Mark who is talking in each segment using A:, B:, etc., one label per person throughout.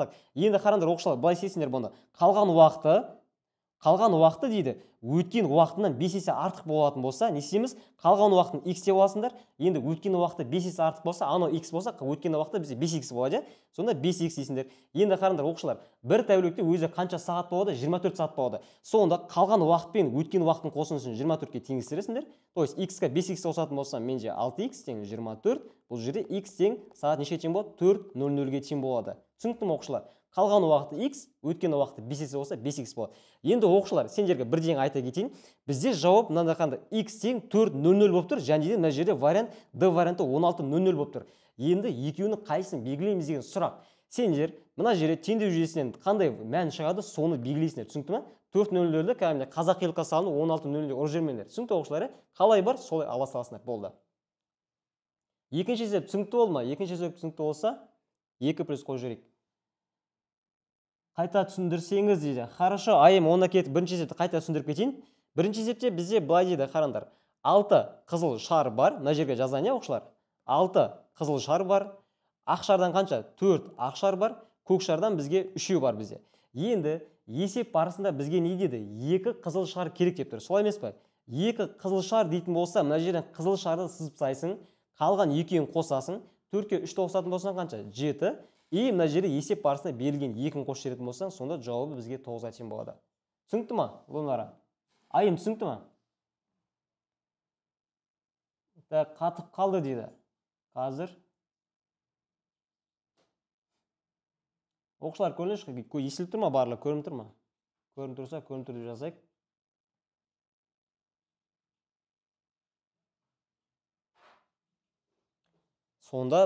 A: так енді қараңдар оқушылар былай істейсіңдер бұны қалған уақыты қалған уақыты дейді өткен уақытынан бес есе артық болатын болса не істейміз қалған уақытын x деп аласыңдар енді өткен уақыты бес есе артық болса анау x болса өткен уақыты бізде бес икс болады иә сонда бес икс дейсіңдер енді қараңдар оқушылар бір тәулікте өзі қанша сағат болады 24 сағат болады сонда қалған уақыт пен өткен уақыттың қосындысын 24 төртке теңестіресіңдер то есть иксқа бес икс қосатын болсам менде алты икс тең жиырма төрт бұл жерде икс тең сағат нешеге тең болады төрт нөл нөлге тең болады түсінікті ма оқушылар қалған уақыты x өткен уақыты бес есе болса бес икс болады енді оқушылар сендерге бірдеңе айта кетейін бізде жауап мынандай қандай x тең төрт нөл нөл болып тұр және де мына жерде вариант д варианты он алты нөл нөл болып тұр енді екеуінің қайсысын белгілейміз деген сұрақ сендер мына жерде теңдеу жүйесінен қандай мән шығады соны белгілейсіңдер түсінікті ма төрт нөл нөлді кәдімгідей қиылыққа салыну он алты нөлде ұрып жібермеңдер түсінікті оқушылар иә қалай бар солай ала саласыңдар болды екінші есеп түсінікті болды ма екінші есеп түсінікті болса екі плюс қойып жіберейік қайта түсіндірсеңіз дейді хорошо айым оны кетіп бірінші есепті қайта түсіндіріп кетейін бірінші есепте бізде былай дейді қараңдар алты қызыл шар бар мына жерге жазайын иә оқушылар алты қызыл шар бар ақ шардан қанша төрт ақ шар бар көк шардан бізге үшеу бар бізде енді есеп барысында бізге не дейді екі қызыл шар керек деп тұр солай емес па екі қызыл шар дейтін болса мына жерден қызыл шарды сызып тастайсың қалған екеуін қосасың төртке үшті қосатын болсаң қанша жеті и мына жерде есеп барысында берілген екіні қосып жіберетін болсаң сонда жауабы бізге тоғыз тең болады түсінікті ма лунара айым түсінікті ма так қатып қалды дейді қазір оқушылар көрініңізші естіліп тұр ма барлығы көрініп тұр ма көрініп тұрса көрініп тұр деп жазайық сонда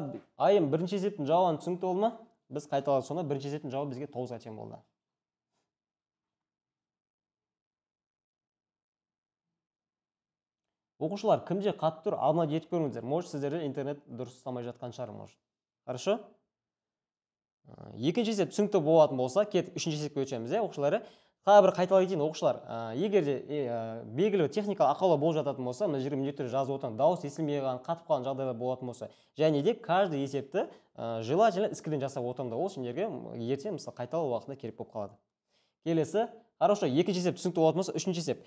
A: айым бірінші есептің жауабын түсінікті болды ма біз қайталадық сонда бірінші есептің жауабы бізге тоғызға тең болды оқушылар кімде қатты тұр алдына кетіп көріңіздер может сіздерде интернет дұрыс ұстамай жатқан шығар может хорошо екінші есеп түсінікті болатын болса кеттік үшінші есепке өтеміз иә оқушылар тағы бір қайталай кетейін оқушылар ә, егер де ә, белгілі техникалық ақаулар болып жататын болса мына жерге міндетті түрде жазып отырмын дауыс естілмей қалған қатып қалған жағдайлар болатын болса және де каждый есепті ә, желательно іскіден жасап отырыңдар ол сендерге ертең мысалы қайталау уақытында керек болып қалады келесі хорошо екінші есеп түсінікті болатын болса үшінші есеп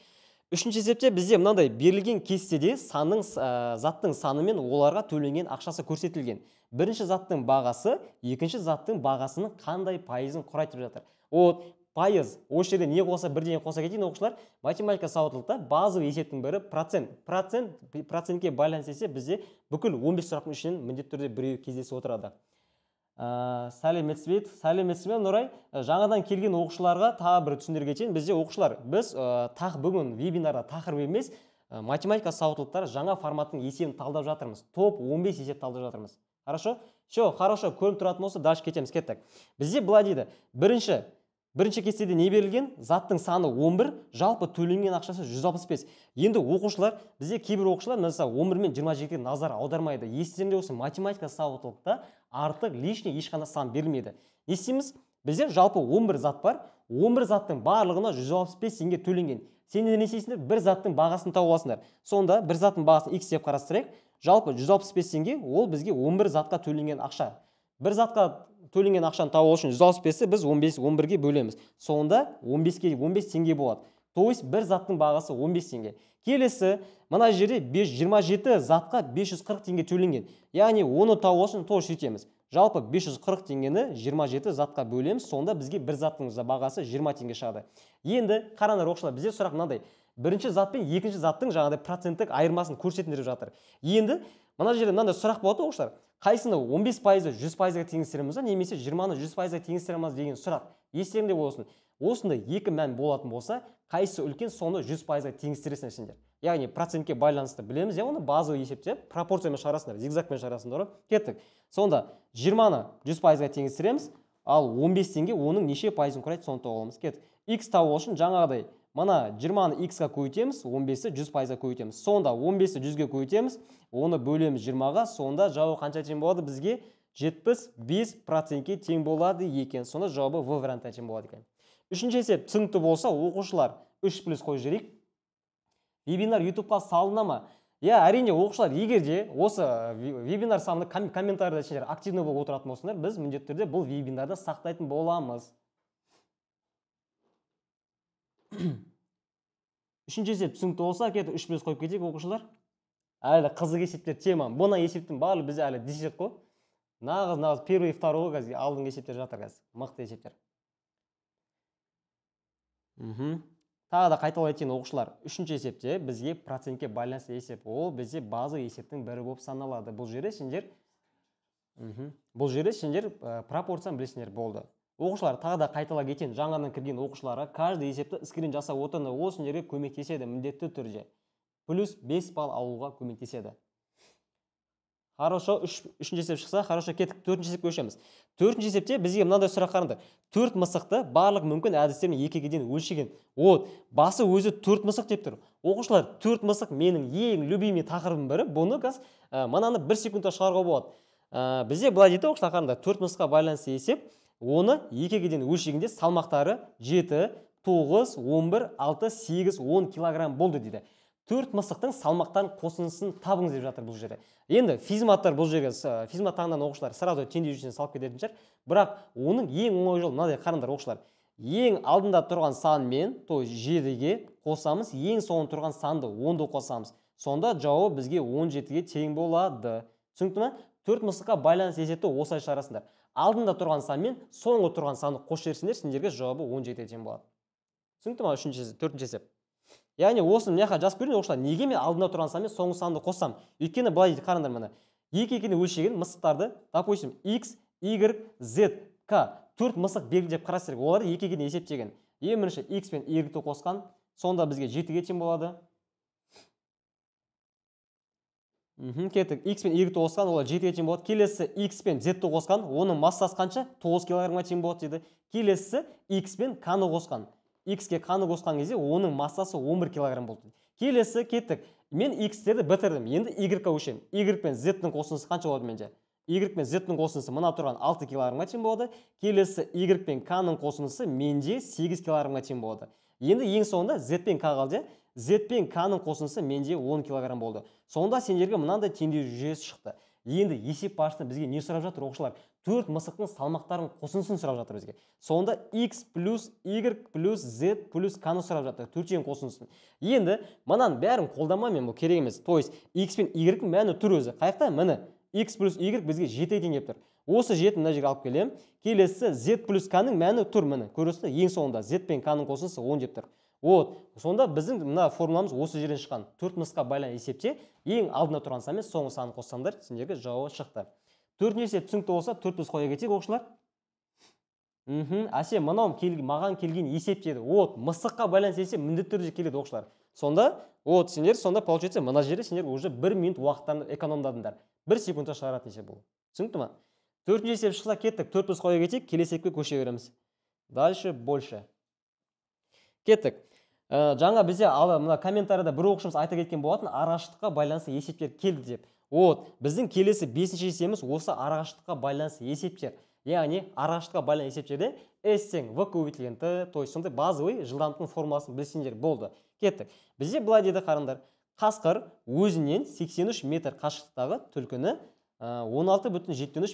A: үшінші есепте бізде мынандай берілген кестеде санның ә, заттың саны мен оларға төленген ақшасы көрсетілген бірінші заттың бағасы екінші заттың бағасының қандай пайызын құрайды деп жатыр вот пайыз осы жерде не қоса бірдеңе қоса кетейін оқушылар математика сауаттылықта базовый есептің бірі процент процент процентке байланысты десе бізде бүкіл 15 сұрақтың ішінен міндетті түрде біреуі кездесіп отырады ә, сәлеметсіз сәлеметсіз бе нұрай э, жаңадан келген оқушыларға тағы бір түсіндіре кетейін бізде оқушылар біз ә, тақ бүгін вебинарда тақырып емес ә, математика сауаттылықтары жаңа форматтың есебін талдап жатырмыз топ 15 есеп талдап жатырмыз хорошо все хорошо көрініп тұратын болса дальше кетеміз кеттік бізде былай дейді бірінші бірінші кестеде не берілген заттың саны 11 жалпы төленген ақшасы 165 енді оқушылар бізде кейбір оқушылар мысалы 11 мен жиырма жетіге назар аудармайды естерінде болсын математика сауаттылықта артық лишний ешқандай сан берілмейді не істейміз бізде жалпы 11 зат бар 11 заттың барлығына 165 теңге төленген сендер не істейсіңдер бір заттың бағасын тауып аласыңдар сонда бір заттың бағасын x деп қарастырайық жалпы 165 теңге ол бізге 11 затқа төленген ақша бір затқа төленген ақшаны табу үшін жүз алпыс бесті біз он бес он бірге бөлеміз сонда он беске он бес теңге болады то есть бір заттың бағасы 15 теңге келесі мына жерде жеті затқа 540 теңге төленген яғни оны табу үшін тоже сөйтеміз жалпы 540 теңгені 27 затқа бөлеміз сонда бізге бір заттың бағасы 20 теңге шығады енді қараңдар оқушылар бізде сұрақ мынандай бірінші зат пен екінші заттың жаңағыдай проценттік айырмасын көрсетіңдер деп жатыр енді мына жерде мынандай сұрақ болады оқушылар қайсыны 15 бес пайызды жүз пайызға теңестіреміз ба немесе жиырманы жүз пайызға теңестіреміз деген сұрақ естеріңде болсын осындай екі мән болатын болса қайсы үлкен соны жүз пайызға теңестіресіңдер сендер яғни процентке байланысты білеміз иә оны базовый есепте пропорциямен шығарасыңдар зигзагпен шығарасыңдар ғой кеттік сонда жиырманы жүз пайызға теңестіреміз ал 15 теңге оның неше пайызын құрайды соны тауып аламыз кеттік x табу үшін жаңағыдай мына 20-ны x ға көйтеміз, 15-ті 100 пайызға көйтеміз. сонда 15-ті 100-ге көйтеміз, оны бөлеміз 20-ға сонда жауы қанша тең болады бізге 75 ке тең болады екен сонда жауабы в вариантына тең болады екен үшінші есеп түсінікті болса оқушылар 3 плюс қой жерек. вебинар YouTube-қа салына ма иә әрине оқушылар егер де осы э, вебинар санына ком комментарияда ішінде активно болып отыратын болсаңдар біз міндетті бұл вебинарды сақтайтын боламыз үшінші есеп түсінікті болса кетіп үш плюс қойып кетейік оқушылар әлі қызық есептер тема, мына есептің барлығы бізде әлі десерт қой нағыз нағыз первый второй ғой қазір алдыңғы есептер жатыр қазір мықты есептер мхм тағы да қайталай айтайын оқушылар үшінші есепте бізге процентке байланысты есеп ол бізде базовый есептің бірі болып саналады бұл жерде сендер мхм бұл жерде сендер ә, пропорцияны білесіңдер болды оқушылар тағы да қайталап кетейін жаңадан кірген оқушыларға каждый есепті скрин жасап отырыңдар ол сендерге көмектеседі міндетті түрде плюс 5 балл алуға көмектеседі хорошо үш үшінші есеп шықса хорошо кеттік төртінші есепке көшеміз төртінші есепте бізге мынандай сұрақ қараңдар төрт мысықты барлық мүмкін әдістермен екіге дейін өлшеген вот басы өзі төрт мысық деп тұр оқушылар төрт мысық менің ең любимый тақырыбым бірі бұны қазір ә, э, мынаны бір секундта шығаруға болады ә, бізде былай дейді оқушылар қараңдар төрт мысыққа байланысты есеп оны екі екіден өлшегенде салмақтары 7, 9, 11, 6, 8, 10 килограмм болды дейді төрт мысықтың салмақтан қосынсын табыңыз деп жатыр бұл жерде енді физматтар бұл жерге физмат таңдан оқушылар сразу теңдеу жүйесіне салып кететін шығар бірақ оның ең оңай жолы мынадай қараңдар оқушылар ең алдында тұрған санмен то есть жетіге қосамыз ең соңында тұрған санды онды қосамыз сонда жауабы бізге 17-ге тең болады түсінікті ма төрт мысыққа байланыс есепті осылай шығарасыңдар алдында тұрған сан мен соңғы тұрған санды қосып жіберсеңдер сендерге жауабы он жеті тең болады түсінікті ма үшінші төртінші есеп яғни осыны мына жаққа жазып көрейін оқушылар неге мен алдында тұрған сан мен соңғы санды қоссам өйткені былай дейді қараңдар міне екі екіні өлшеген мысықтарды допустим x y z k төрт мысық белгі деп қарастырайық олар екі екіден есептеген ең бірінші x пен y-ді қосқан сонда бізге жетіге тең болады мхм кеттік x пен y қосқан, олар жетіге тең болады келесі x пен z қосқан оның массасы қанша тоғыз килограммға тең болады дейді келесісі x пен к ны қосқан x ке к ны қосқан кезде оның массасы 11 килограмм болды келесі кеттік мен x терді бітірдім енді y ға көшемін y пен z тің қосындысы қанша болады менде y пен z тің қосындысы мына тұрған 6 килограммға тең болады келесі y пен к ның қосындысы менде 8 килограммға тең болады енді ең соңында z пен к қалды иә? z пен к ның қосындысы менде 10 килограмм болды сонда сендерге мынандай теңдеу жүйесі шықты енді есеп барысында бізге не сұрап жатыр оқушылар төрт мысықтың салмақтарын қосындысын сұрап жатыр бізге сонда x плюс y плюс z плюс кны ны сұрап жатыр төртеуінің қосындысын енді мынаның бәрін мен бұл керек емес то есть x пен y мәні тұр өзі Қайықта міне x плюс y бізге жеті екен келіп тұр осы жетіні мына жерге алып келемін келесі z плюс ның мәні тұр міне көресіздер ең соңында z пен к-ның қосындысы он деп тұр вот сонда біздің мына формуламыз осы жерден шыққан төрт мысқа байланысты есепте ең алдында тұрған сан мен соңғы санын қоссаңдар сендерге жауабы шықты төртінші есеп түсінікті болса төрт біз қоя кетейік оқушылар мхм әсем мынау келген, маған келген есеп деді вот мысыққа байланысты есеп міндетті түрде келеді оқушылар сонда вот сендер сонда получается мына жерде сендер уже бір минут уақыттарыңды экономдадыңдар бір секундта шығаратын есеп бұл түсінікті ма төртінші есеп шықса кеттік төрт плюс қоя кетейік келесі есепке көше береміз дальше больше кеттік ә, жаңа бізде ал мына комментарияда бір оқушымыз айта кеткен болатын арақашықтыққа байланысты есептер келді деп вот біздің келесі бесінші есебіміз осы арақашықтыққа байланысты есептер яғни арақашықтыққа байланысты есептерде с тең в көбейтілген т то есть сондай базовый жылдамдықтың формуласын білсеңдер болды кеттік бізде былай дейді қараңдар қасқыр өзінен 83 метр қашықтықтағы түлкіні 16 э, бүтін